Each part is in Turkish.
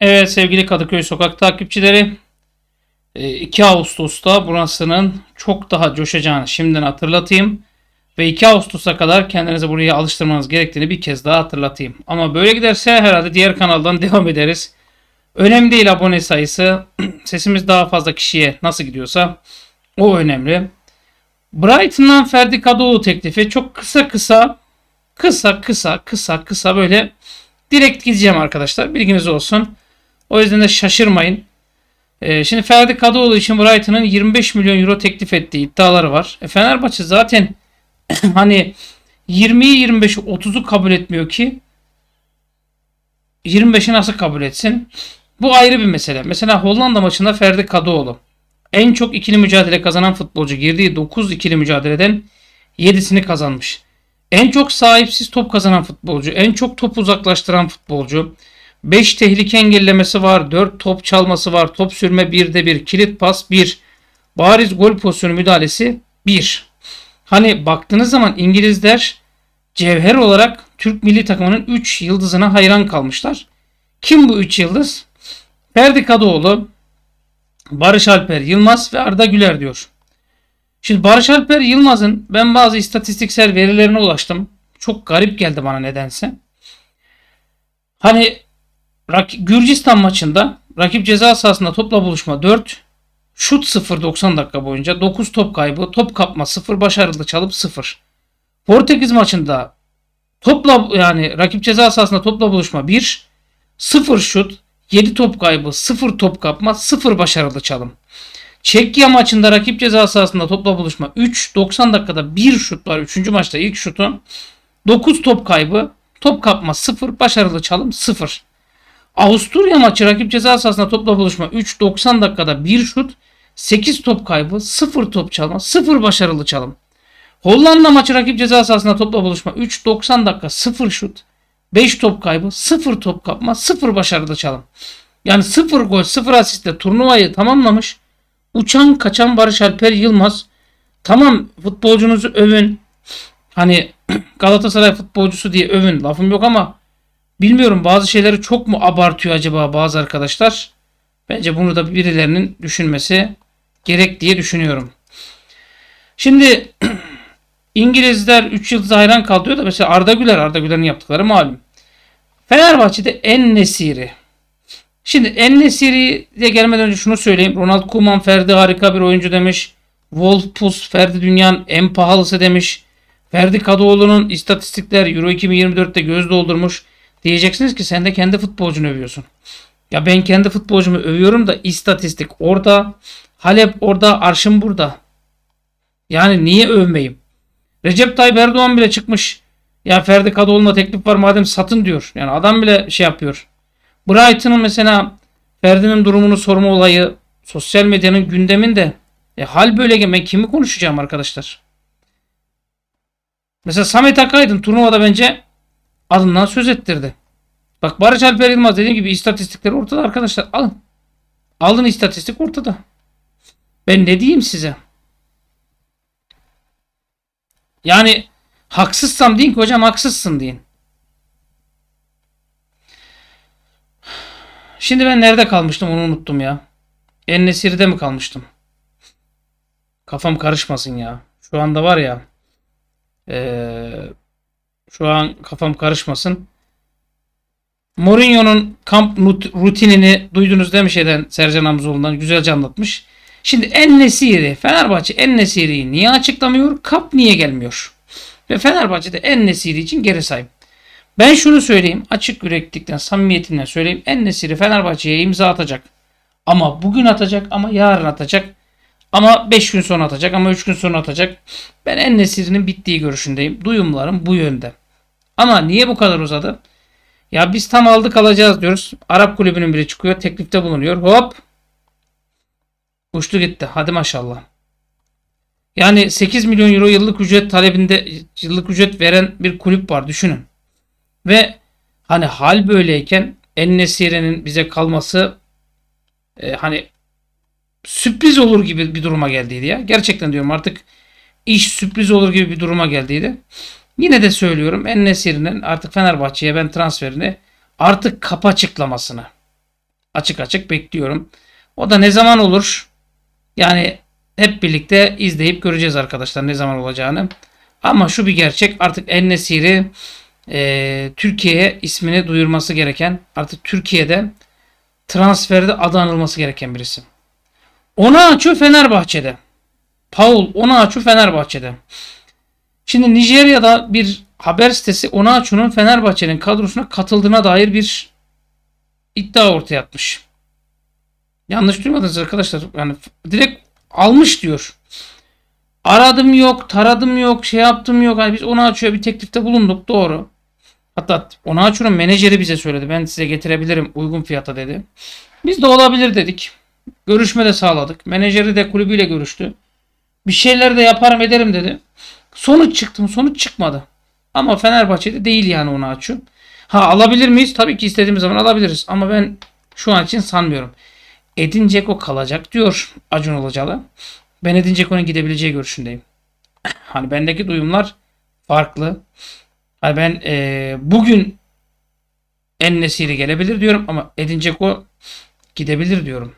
Evet sevgili Kadıköy Sokak takipçileri 2 e, Ağustos'ta burasının çok daha coşacağını şimdiden hatırlatayım. Ve 2 Ağustos'a kadar kendinize buraya alıştırmanız gerektiğini bir kez daha hatırlatayım. Ama böyle giderse herhalde diğer kanaldan devam ederiz. Önemli değil abone sayısı. Sesimiz daha fazla kişiye nasıl gidiyorsa o önemli. Brighton'dan Ferdi Kadıoğlu teklifi çok kısa kısa kısa kısa kısa kısa böyle direkt gideceğim arkadaşlar. Bilginiz olsun. O yüzden de şaşırmayın. E, şimdi Ferdi Kadıoğlu için Brighton'ın 25 milyon euro teklif ettiği iddiaları var. E, Fenerbahçe zaten hani 20'yi 25'i 30'u kabul etmiyor ki 25'i nasıl kabul etsin? Bu ayrı bir mesele. Mesela Hollanda maçında Ferdi Kadıoğlu en çok ikili mücadele kazanan futbolcu girdiği 9 ikili mücadeleden 7'sini kazanmış. En çok sahipsiz top kazanan futbolcu, en çok top uzaklaştıran futbolcu, 5 tehlike engellemesi var. 4 top çalması var. Top sürme 1'de 1. Kilit pas 1. Bariz gol pozisyonu müdahalesi 1. Hani baktığınız zaman İngilizler cevher olarak Türk milli takımının 3 yıldızına hayran kalmışlar. Kim bu 3 yıldız? Ferdi Kadıoğlu, Barış Alper Yılmaz ve Arda Güler diyor. Şimdi Barış Alper Yılmaz'ın ben bazı istatistiksel verilerine ulaştım. Çok garip geldi bana nedense. Hani Gürcistan maçında rakip ceza sahasında topla buluşma 4, şut 0 90 dakika boyunca 9 top kaybı, top kapma 0, başarılı çalıp 0. Portekiz maçında topla yani rakip ceza sahasında topla buluşma 1, 0 şut, 7 top kaybı, 0 top kapma, 0 başarılı çalım. Çekya maçında rakip ceza sahasında topla buluşma 3, 90 dakikada 1 şut var 3. maçta ilk şutun, 9 top kaybı, top kapma 0, başarılı çalım 0. Avusturya maçı rakip ceza sahasında topla buluşma 3.90 dakikada 1 şut, 8 top kaybı, 0 top çalma, 0 başarılı çalım. Hollanda maçı rakip ceza sahasında topla buluşma 3.90 dakika 0 şut, 5 top kaybı, 0 top kapma, 0 başarılı çalım. Yani 0 gol, 0 asistle turnuvayı tamamlamış. Uçan kaçan Barış Alper Yılmaz. Tamam futbolcunuzu övün. Hani Galatasaray futbolcusu diye övün. Lafım yok ama Bilmiyorum bazı şeyleri çok mu abartıyor acaba bazı arkadaşlar? Bence bunu da birilerinin düşünmesi gerek diye düşünüyorum. Şimdi İngilizler 3 yıldız hayran kaldı da mesela Arda Güler, Arda Güler'in yaptıkları malum. Fenerbahçe'de en nesiri. Şimdi en nesiriye gelmeden önce şunu söyleyeyim. Ronald Koeman Ferdi harika bir oyuncu demiş. Wolfpus Ferdi dünyanın en pahalısı demiş. Ferdi Kadıoğlu'nun istatistikler Euro 2024'te göz doldurmuş. Diyeceksiniz ki sen de kendi futbolcunu övüyorsun. Ya ben kendi futbolcumu övüyorum da istatistik orada, Halep orada, Arşın burada. Yani niye övmeyim? Recep Tayyip Erdoğan bile çıkmış. Ya Ferdi Kadıoğlu'na teklif var madem satın diyor. Yani adam bile şey yapıyor. Brighton'ın mesela Ferdi'nin durumunu sorma olayı sosyal medyanın gündeminde. E hal böyle ben kimi konuşacağım arkadaşlar? Mesela Samet Akaydın turnuvada bence adından söz ettirdi. Bak Barış Alper Yılmaz dediğim gibi istatistikleri ortada arkadaşlar. Alın. Alın istatistik ortada. Ben ne diyeyim size? Yani haksızsam deyin ki hocam haksızsın deyin. Şimdi ben nerede kalmıştım onu unuttum ya. Ennesiri'de mi kalmıştım? Kafam karışmasın ya. Şu anda var ya. Ee, şu an kafam karışmasın. Mourinho'nun kamp rutinini duydunuz demiş eden şeyden Sercan Hamzoğlu'ndan güzelce anlatmış. Şimdi en nesiri Fenerbahçe en nesiriyi niye açıklamıyor? Kap niye gelmiyor? Ve Fenerbahçe'de en nesiri için geri sayım. Ben şunu söyleyeyim açık yüreklikten samimiyetinden söyleyeyim. En nesiri Fenerbahçe'ye imza atacak. Ama bugün atacak ama yarın atacak. Ama 5 gün sonra atacak ama 3 gün sonra atacak. Ben en nesirinin bittiği görüşündeyim. Duyumlarım bu yönde. Ama niye bu kadar uzadı? Ya biz tam aldık alacağız diyoruz. Arap kulübünün biri çıkıyor. Teklifte bulunuyor. Hop. Uçtu gitti. Hadi maşallah. Yani 8 milyon euro yıllık ücret talebinde yıllık ücret veren bir kulüp var. Düşünün. Ve hani hal böyleyken En S.irenin bize kalması e, hani sürpriz olur gibi bir duruma geldiydi ya. Gerçekten diyorum artık iş sürpriz olur gibi bir duruma geldiydi. Yine de söylüyorum En Nesir'in artık Fenerbahçe'ye ben transferini artık kapa açıklamasını açık açık bekliyorum. O da ne zaman olur? Yani hep birlikte izleyip göreceğiz arkadaşlar ne zaman olacağını. Ama şu bir gerçek artık En Nesir'i e, Türkiye'ye ismini duyurması gereken artık Türkiye'de transferde adanılması gereken bir isim. Ona açıyor Fenerbahçe'de. Paul ona açıyor Fenerbahçe'de. Şimdi Nijerya'da bir haber sitesi Onaçu'nun Fenerbahçe'nin kadrosuna katıldığına dair bir iddia ortaya atmış. Yanlış duymadınız arkadaşlar. Yani direkt almış diyor. Aradım yok, taradım yok, şey yaptım yok. Hani biz Onaçu'ya bir teklifte bulunduk doğru. Hatta Onaçu'nun menajeri bize söyledi. Ben size getirebilirim uygun fiyata dedi. Biz de olabilir dedik. Görüşme de sağladık. Menajeri de kulübüyle görüştü. Bir şeyler de yaparım ederim dedi. Sonuç çıktım sonuç çıkmadı. Ama Fenerbahçe'de değil yani onu açım. Ha alabilir miyiz? Tabii ki istediğimiz zaman alabiliriz. Ama ben şu an için sanmıyorum. Edin Dzeko kalacak diyor Acun Ilıcalı. Ben Edin Dzeko'nun gidebileceği görüşündeyim. Hani bendeki duyumlar farklı. Hani ben e, bugün en nesiri gelebilir diyorum ama Edin Dzeko gidebilir diyorum.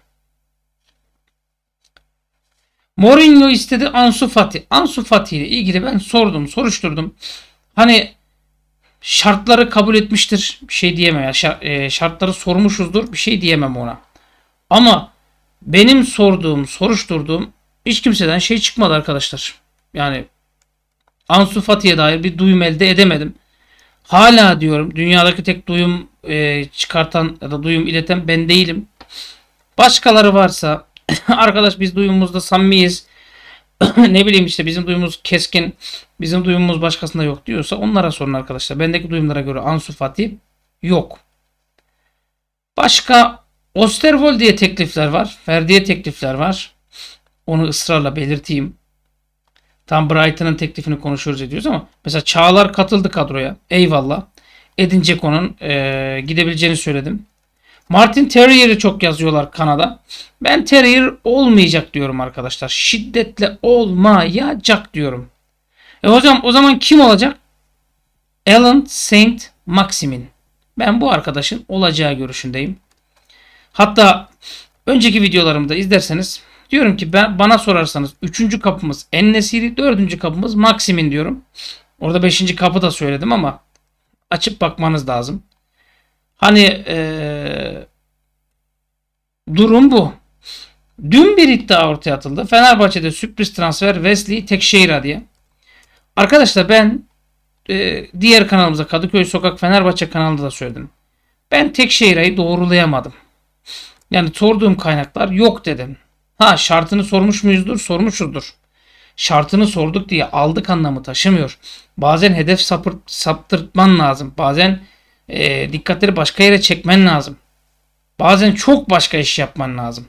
Mourinho istedi Ansu Fati. Ansu Fati ile ilgili ben sordum, soruşturdum. Hani şartları kabul etmiştir. Bir şey diyemem. E, şartları sormuşuzdur. Bir şey diyemem ona. Ama benim sorduğum, soruşturduğum hiç kimseden şey çıkmadı arkadaşlar. Yani Ansu Fati'ye dair bir duyum elde edemedim. Hala diyorum dünyadaki tek duyum e, çıkartan ya da duyum ileten ben değilim. Başkaları varsa Arkadaş biz duyumumuzda samimiyiz. ne bileyim işte bizim duyumuz keskin. Bizim duyumumuz başkasında yok diyorsa onlara sorun arkadaşlar. Bendeki duyumlara göre Ansu Fatih yok. Başka Osterwold diye teklifler var. Ferdi'ye teklifler var. Onu ısrarla belirteyim. Tam Brighton'ın teklifini konuşuyoruz ediyoruz ama mesela Çağlar katıldı kadroya. Eyvallah. Edin Ceko'nun e, gidebileceğini söyledim. Martin Terrier'i çok yazıyorlar Kanada. Ben Terrier olmayacak diyorum arkadaşlar. Şiddetle olmayacak diyorum. E hocam o zaman kim olacak? Alan Saint Maximin. Ben bu arkadaşın olacağı görüşündeyim. Hatta önceki videolarımda izlerseniz diyorum ki ben bana sorarsanız 3. kapımız Ennesiri, 4. kapımız Maximin diyorum. Orada 5. kapı da söyledim ama açıp bakmanız lazım. Hani ee, durum bu. Dün bir iddia ortaya atıldı. Fenerbahçe'de sürpriz transfer Wesley Tekşehir'a diye. Arkadaşlar ben e, diğer kanalımıza Kadıköy Sokak Fenerbahçe kanalında da söyledim. Ben Tekşehir'i doğrulayamadım. Yani sorduğum kaynaklar yok dedim. Ha şartını sormuş muyuzdur? Sormuşuzdur. Şartını sorduk diye aldık anlamı taşımıyor. Bazen hedef sapır, saptırtman lazım. Bazen e, dikkatleri başka yere çekmen lazım. Bazen çok başka iş yapman lazım.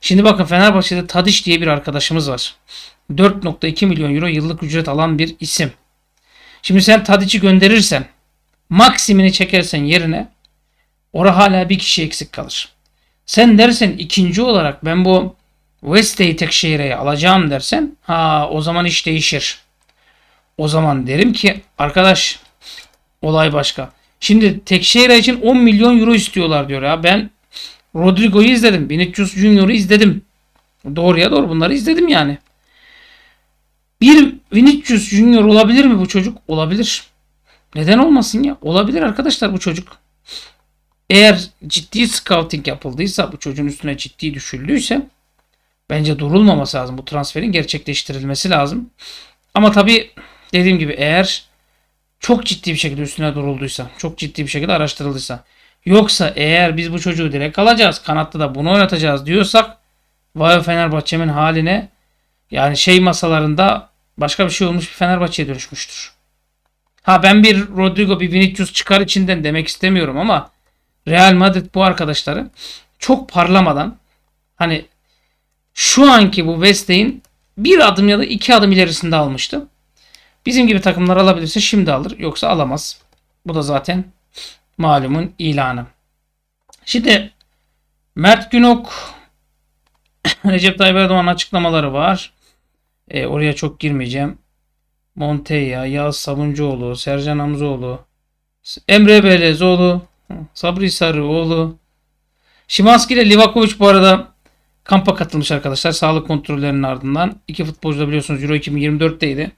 Şimdi bakın Fenerbahçe'de Tadiş diye bir arkadaşımız var. 4.2 milyon euro yıllık ücret alan bir isim. Şimdi sen Tadiç'i gönderirsen, maksimini çekersen yerine ora hala bir kişi eksik kalır. Sen dersen ikinci olarak ben bu Westday'i Tekşehir'e alacağım dersen ha o zaman iş değişir. O zaman derim ki arkadaş olay başka. Şimdi Tekşehir için 10 milyon euro istiyorlar diyor ya. Ben Rodrigo'yu izledim. Vinicius Junior'u izledim. Doğruya doğru bunları izledim yani. Bir Vinicius Junior olabilir mi bu çocuk? Olabilir. Neden olmasın ya? Olabilir arkadaşlar bu çocuk. Eğer ciddi scouting yapıldıysa bu çocuğun üstüne ciddi düşüldüyse bence durulmaması lazım. Bu transferin gerçekleştirilmesi lazım. Ama tabi dediğim gibi eğer çok ciddi bir şekilde üstüne durulduysa, çok ciddi bir şekilde araştırıldıysa. Yoksa eğer biz bu çocuğu direkt alacağız, kanatta da bunu oynatacağız diyorsak vay Fenerbahçe'min haline yani şey masalarında başka bir şey olmuş bir Fenerbahçe'ye dönüşmüştür. Ha ben bir Rodrigo bir Vinicius çıkar içinden demek istemiyorum ama Real Madrid bu arkadaşları çok parlamadan hani şu anki bu Wesley'in bir adım ya da iki adım ilerisinde almıştı. Bizim gibi takımlar alabilirse şimdi alır. Yoksa alamaz. Bu da zaten malumun ilanı. Şimdi Mert Günok Recep Tayyip Erdoğan açıklamaları var. E, oraya çok girmeyeceğim. Monteya, Yağız Sabuncuoğlu, Sercan Hamzoğlu, Emre Belezoğlu, Sabri Sarıoğlu. Şimanski ile Livakovic bu arada kampa katılmış arkadaşlar. Sağlık kontrollerinin ardından. iki futbolcu da biliyorsunuz Euro 2024'teydi.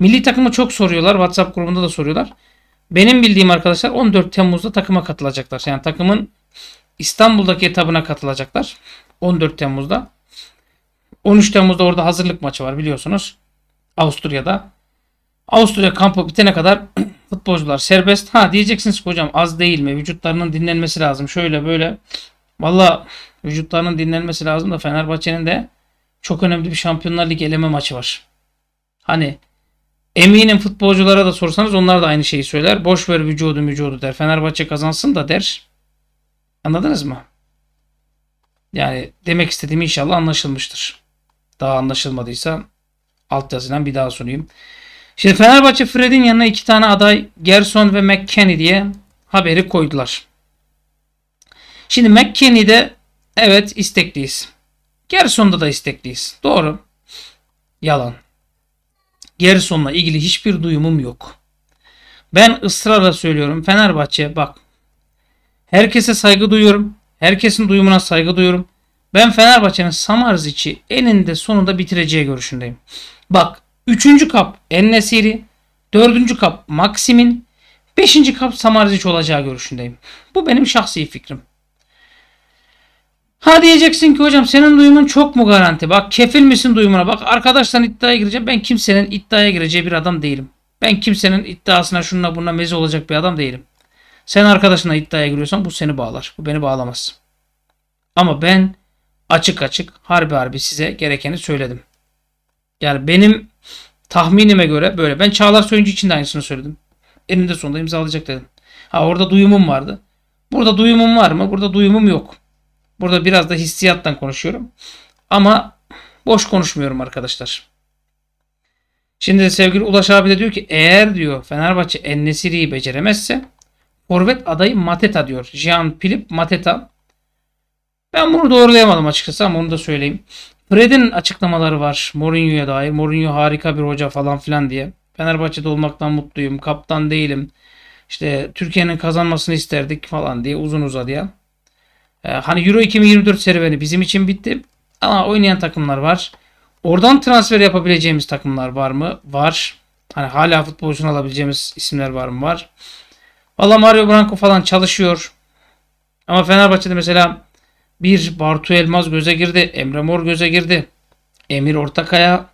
Milli takımı çok soruyorlar. WhatsApp grubunda da soruyorlar. Benim bildiğim arkadaşlar 14 Temmuz'da takıma katılacaklar. Yani takımın İstanbul'daki etabına katılacaklar. 14 Temmuz'da. 13 Temmuz'da orada hazırlık maçı var biliyorsunuz. Avusturya'da. Avusturya kampı bitene kadar futbolcular serbest. Ha diyeceksiniz ki hocam az değil mi? Vücutlarının dinlenmesi lazım. Şöyle böyle. Valla vücutlarının dinlenmesi lazım da Fenerbahçe'nin de çok önemli bir Şampiyonlar Ligi eleme maçı var. Hani Eminim futbolculara da sorsanız onlar da aynı şeyi söyler. Boş ver vücudu vücudu der. Fenerbahçe kazansın da der. Anladınız mı? Yani demek istediğim inşallah anlaşılmıştır. Daha anlaşılmadıysa alt yazılan bir daha sunayım. Şimdi Fenerbahçe Fred'in yanına iki tane aday Gerson ve McKennie diye haberi koydular. Şimdi de evet istekliyiz. Gerson'da da istekliyiz. Doğru. Yalan. Gerson'la ilgili hiçbir duyumum yok. Ben ısrarla söylüyorum Fenerbahçe bak. Herkese saygı duyuyorum. Herkesin duyumuna saygı duyuyorum. Ben Fenerbahçe'nin Samarzic'i eninde sonunda bitireceği görüşündeyim. Bak 3. kap Ennesiri, 4. kap Maxim'in, 5. kap Samarzic olacağı görüşündeyim. Bu benim şahsi fikrim. Ha diyeceksin ki hocam senin duyumun çok mu garanti? Bak kefil misin duyumuna? Bak arkadaştan iddiaya gireceğim. Ben kimsenin iddiaya gireceği bir adam değilim. Ben kimsenin iddiasına şununla bununla meze olacak bir adam değilim. Sen arkadaşına iddiaya giriyorsan bu seni bağlar. Bu beni bağlamaz. Ama ben açık açık harbi harbi size gerekeni söyledim. Yani benim tahminime göre böyle. Ben Çağlar Söyüncü için de aynısını söyledim. Eninde sonunda imzalayacak dedim. Ha orada duyumum vardı. Burada duyumum var mı? Burada duyumum yok. Burada biraz da hissiyattan konuşuyorum. Ama boş konuşmuyorum arkadaşlar. Şimdi sevgili Ulaş abi de diyor ki eğer diyor Fenerbahçe Ennesiri'yi beceremezse forvet adayı Mateta diyor. Jean Philip Mateta. Ben bunu doğrulayamadım açıkçası ama onu da söyleyeyim. Fred'in açıklamaları var Mourinho'ya dair. Mourinho harika bir hoca falan filan diye. Fenerbahçe'de olmaktan mutluyum. Kaptan değilim. İşte Türkiye'nin kazanmasını isterdik falan diye uzun uzadıya. Ee, hani Euro 2024 serüveni bizim için bitti. Ama oynayan takımlar var. Oradan transfer yapabileceğimiz takımlar var mı? Var. Hani hala futbolcunu alabileceğimiz isimler var mı? Var. Valla Mario Branco falan çalışıyor. Ama Fenerbahçe'de mesela bir Bartu Elmaz göze girdi. Emre Mor göze girdi. Emir Ortakaya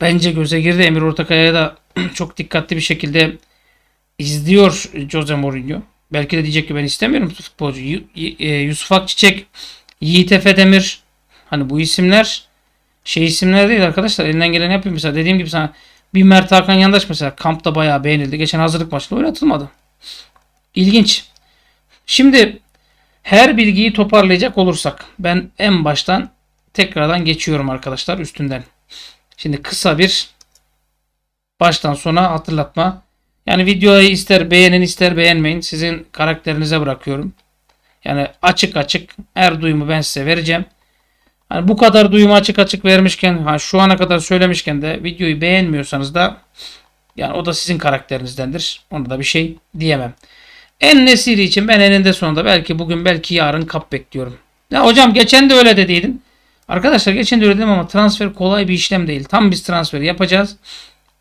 bence göze girdi. Emir Ortakaya'ya da çok dikkatli bir şekilde izliyor Jose Mourinho. Belki de diyecek ki ben istemiyorum futbolcu. E, Yusuf Akçiçek, Yiğit Efe Demir. Hani bu isimler şey isimler değil arkadaşlar. Elinden gelen yapıyor. Mesela dediğim gibi sana bir Mert Hakan Yandaş mesela kampta bayağı beğenildi. Geçen hazırlık maçında oynatılmadı. İlginç. Şimdi her bilgiyi toparlayacak olursak ben en baştan tekrardan geçiyorum arkadaşlar üstünden. Şimdi kısa bir baştan sona hatırlatma yani videoyu ister beğenin ister beğenmeyin sizin karakterinize bırakıyorum. Yani açık açık her duyumu ben size vereceğim. Yani bu kadar duyumu açık açık vermişken ha şu ana kadar söylemişken de videoyu beğenmiyorsanız da yani o da sizin karakterinizdendir. Ona da bir şey diyemem. En nesiri için ben eninde sonunda belki bugün belki yarın kap bekliyorum. Ya hocam geçen de öyle dediydin. Arkadaşlar geçen de öyle dedim ama transfer kolay bir işlem değil. Tam biz transfer yapacağız.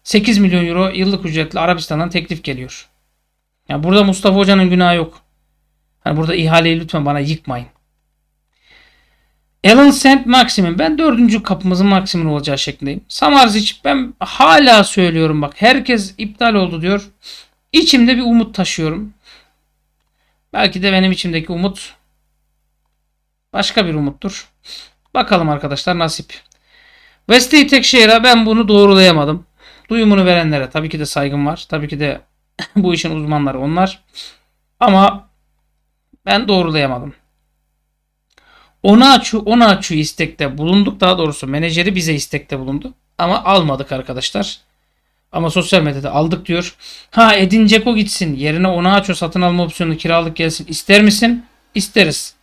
8 milyon euro yıllık ücretli Arabistan'dan teklif geliyor. Yani burada Mustafa Hoca'nın günahı yok. Yani burada ihaleyi lütfen bana yıkmayın. Alan Saint Maximin. Ben dördüncü kapımızın Maximin olacağı şeklindeyim. Samarzic ben hala söylüyorum bak. Herkes iptal oldu diyor. İçimde bir umut taşıyorum. Belki de benim içimdeki umut başka bir umuttur. Bakalım arkadaşlar nasip. Wesley Tekşehir'e ben bunu doğrulayamadım. Duyumunu verenlere tabii ki de saygım var. Tabii ki de bu işin uzmanları onlar. Ama ben doğrulayamadım. Ona açı, ona açı istekte bulunduk. Daha doğrusu menajeri bize istekte bulundu. Ama almadık arkadaşlar. Ama sosyal medyada aldık diyor. Ha Edin Ceko gitsin. Yerine ona açı satın alma opsiyonu kiralık gelsin. İster misin? İsteriz.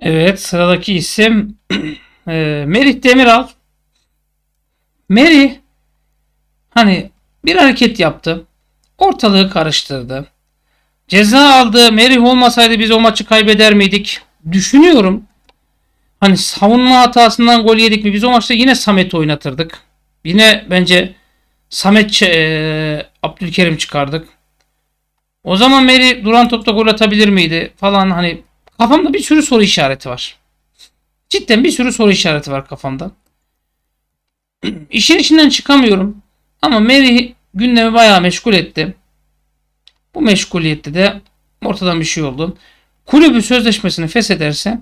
Evet sıradaki isim e, Merih Demiral. Merih hani bir hareket yaptı. Ortalığı karıştırdı. Ceza aldı. Merih olmasaydı biz o maçı kaybeder miydik? Düşünüyorum. Hani savunma hatasından gol yedik mi? Biz o maçta yine Samet oynatırdık. Yine bence Samet e, Abdülkerim çıkardık. O zaman Meri duran topta gol atabilir miydi falan hani Kafamda bir sürü soru işareti var. Cidden bir sürü soru işareti var kafamda. İşin içinden çıkamıyorum. Ama Mary gündemi bayağı meşgul etti. Bu meşguliyette de ortadan bir şey oldu. Kulübü sözleşmesini feshederse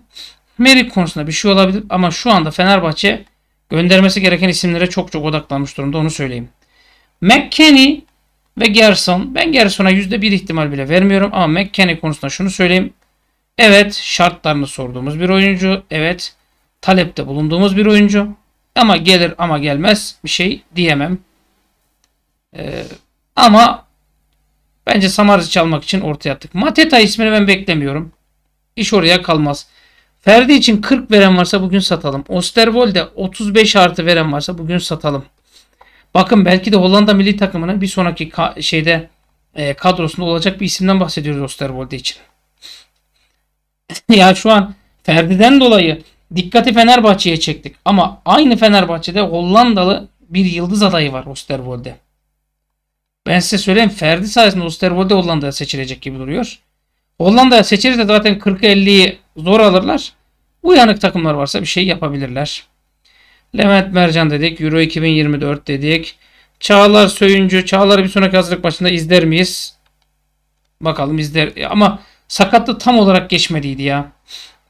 Mary konusunda bir şey olabilir ama şu anda Fenerbahçe göndermesi gereken isimlere çok çok odaklanmış durumda onu söyleyeyim. McKenny ve Gerson. Ben Gerson'a %1 ihtimal bile vermiyorum ama McKenny konusunda şunu söyleyeyim. Evet şartlarını sorduğumuz bir oyuncu. Evet talepte bulunduğumuz bir oyuncu. Ama gelir ama gelmez bir şey diyemem. Ee, ama bence Samaris'i çalmak için ortaya attık. Mateta ismini ben beklemiyorum. İş oraya kalmaz. Ferdi için 40 veren varsa bugün satalım. Osterwold'e 35 artı veren varsa bugün satalım. Bakın belki de Hollanda milli takımının bir sonraki şeyde e, kadrosunda olacak bir isimden bahsediyoruz Osterwolde için. ya şu an Ferdi'den dolayı dikkati Fenerbahçe'ye çektik. Ama aynı Fenerbahçe'de Hollandalı bir yıldız adayı var Osterwold'e. Ben size söyleyeyim Ferdi sayesinde Osterwold'e Hollanda'ya seçilecek gibi duruyor. Hollanda'ya seçilirse zaten 40-50'yi zor alırlar. Uyanık takımlar varsa bir şey yapabilirler. Levent Mercan dedik. Euro 2024 dedik. Çağlar Söyüncü. Çağlar'ı bir sonraki hazırlık başında izler miyiz? Bakalım izler. Ama sakatlı tam olarak geçmediydi ya.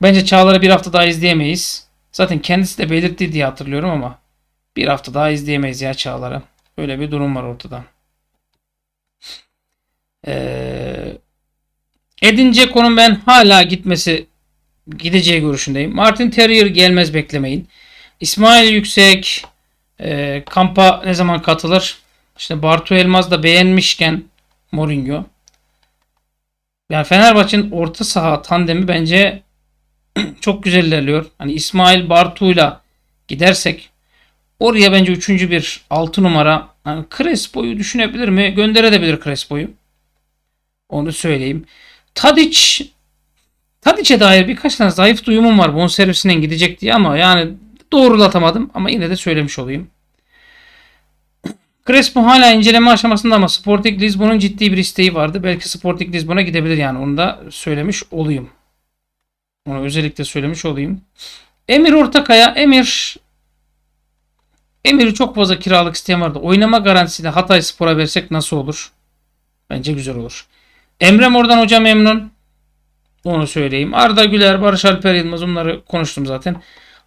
Bence Çağlar'ı bir hafta daha izleyemeyiz. Zaten kendisi de belirtti diye hatırlıyorum ama bir hafta daha izleyemeyiz ya Çağlar'ı. Böyle bir durum var ortada. Ee, Edin Ceko'nun ben hala gitmesi gideceği görüşündeyim. Martin Terrier gelmez beklemeyin. İsmail Yüksek e, kampa ne zaman katılır? İşte Bartu Elmaz da beğenmişken Mourinho. Yani Fenerbahçe'nin orta saha tandemi bence çok güzel ilerliyor. Hani İsmail Bartu'yla gidersek oraya bence üçüncü bir altı numara yani Crespo'yu düşünebilir mi? Gönderebilir Crespo'yu. Onu söyleyeyim. Tadic Tadic'e dair birkaç tane zayıf duyumum var servisinden gidecek diye ama yani doğrulatamadım ama yine de söylemiş olayım. Crespo hala inceleme aşamasında ama Sporting Lisbon'un ciddi bir isteği vardı. Belki Sporting Lisbon'a gidebilir yani onu da söylemiş olayım. Onu özellikle söylemiş olayım. Emir Ortakaya, Emir Emir'i çok fazla kiralık isteyen vardı. Oynama garantisiyle Hatay Spor'a versek nasıl olur? Bence güzel olur. Emre Mordan hocam memnun. Onu söyleyeyim. Arda Güler, Barış Alper Yılmaz onları konuştum zaten.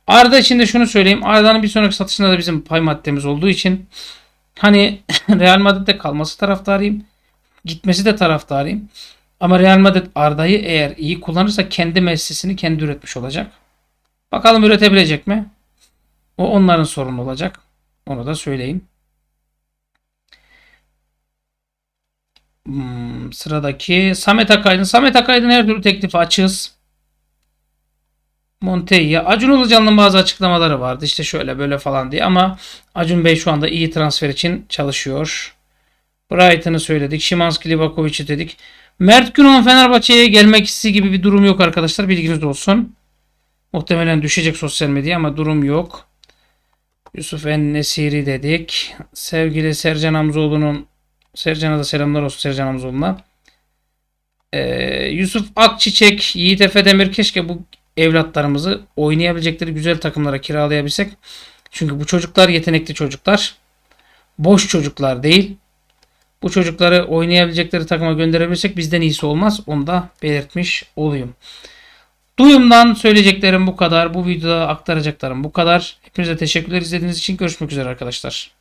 Arda için de şunu söyleyeyim. Arda'nın bir sonraki satışında da bizim pay maddemiz olduğu için Hani Real Madrid'de kalması taraftarıyım. Gitmesi de taraftarıyım. Ama Real Madrid Arda'yı eğer iyi kullanırsa kendi meclisini kendi üretmiş olacak. Bakalım üretebilecek mi? O onların sorunu olacak. Onu da söyleyeyim. Hmm, sıradaki Samet Akaydın. Samet Akaydın her türlü teklifi açığız. Monteyya. Acun Ilıcalı'nın bazı açıklamaları vardı. İşte şöyle böyle falan diye ama Acun Bey şu anda iyi transfer için çalışıyor. Brighton'ı söyledik. Şimanski Livakovic'i dedik. Mert Günok'un Fenerbahçe'ye gelmek hissi gibi bir durum yok arkadaşlar. Bilginiz olsun. Muhtemelen düşecek sosyal medya ama durum yok. Yusuf En Nesiri dedik. Sevgili Sercan Hamzoğlu'nun Sercan'a da selamlar olsun Sercan Hamzoğlu'na. Ee, Yusuf Akçiçek, Yiğit Efe Demir keşke bu evlatlarımızı oynayabilecekleri güzel takımlara kiralayabilsek. Çünkü bu çocuklar yetenekli çocuklar. Boş çocuklar değil. Bu çocukları oynayabilecekleri takıma gönderebilsek bizden iyisi olmaz. Onu da belirtmiş olayım. Duyumdan söyleyeceklerim bu kadar. Bu videoda aktaracaklarım bu kadar. Hepinize teşekkürler izlediğiniz için. Görüşmek üzere arkadaşlar.